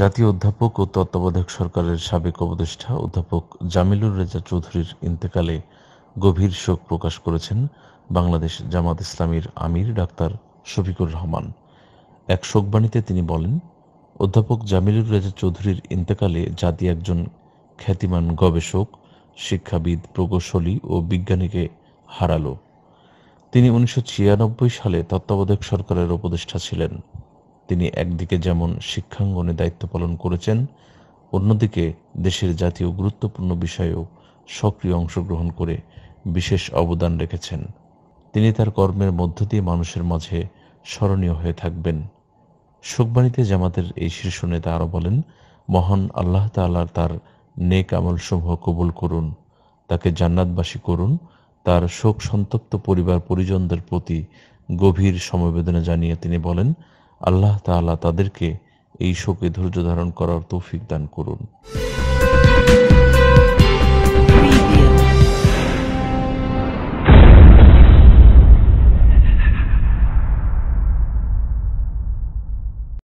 জাতীয় অধ্যাপক ও তত্ত্বাবধায়ক সরকারের সাবেক উপদেষ্টা অধ্যাপক জামিলুর রেজা চৌধুরীর ইন্তেকালে গভীর শোক প্রকাশ করেছেন বাংলাদেশ জামাত ইসলামীর আমির ডাক্তার শফিকুর রহমান এক শোকবাণীতে তিনি বলেন অধ্যাপক জামিলুর রেজা চৌধুরীর ইন্তেকালে জাতি একজন খ্যাতিমান গবেষক শিক্ষাবিদ প্রকৌশলী ও বিজ্ঞানীকে হারালো তিনি উনিশশো সালে তত্ত্বাবধায়ক সরকারের উপদেষ্টা ছিলেন তিনি একদিকে যেমন শিক্ষাঙ্গনে দায়িত্ব পালন করেছেন অন্যদিকে দেশের জাতীয় গুরুত্বপূর্ণ বিষয়েও সক্রিয় অংশগ্রহণ করে বিশেষ অবদান রেখেছেন তিনি তার কর্মের মধ্য দিয়ে মানুষের মাঝে স্মরণীয় হয়ে থাকবেন শোকবাণীতে জামাতের এই শীর্ষ নেতা আরও বলেন মহান আল্লাহ তাল্লাহ তার নেক আমলসমূহ কবুল করুন তাকে জান্নাতবাসী করুন তার শোক সন্তপ্ত পরিবার পরিজনদের প্রতি গভীর সমবেদনা জানিয়ে তিনি বলেন আল্লাহ তাআলা তাদেরকে এই শোকে ধৈর্য ধারণ করার তৌফিক দান করুন